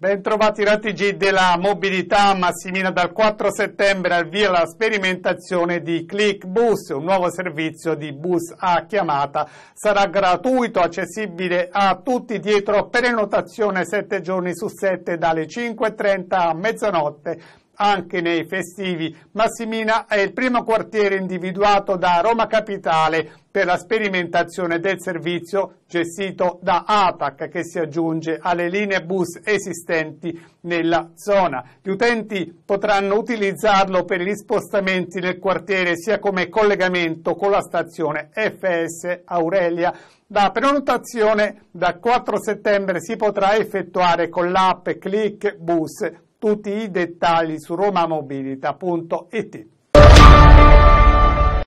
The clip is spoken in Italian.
Bentrovati RTG della mobilità Massimina dal 4 settembre al via la sperimentazione di ClickBus, un nuovo servizio di bus a chiamata. Sarà gratuito, accessibile a tutti dietro prenotazione 7 giorni su 7 dalle 5.30 a mezzanotte anche nei festivi. Massimina è il primo quartiere individuato da Roma Capitale per la sperimentazione del servizio gestito da ATAC che si aggiunge alle linee bus esistenti nella zona. Gli utenti potranno utilizzarlo per gli spostamenti nel quartiere sia come collegamento con la stazione FS Aurelia. Da prenotazione da 4 settembre si potrà effettuare con l'app Click Bus tutti i dettagli su romamobilita.it.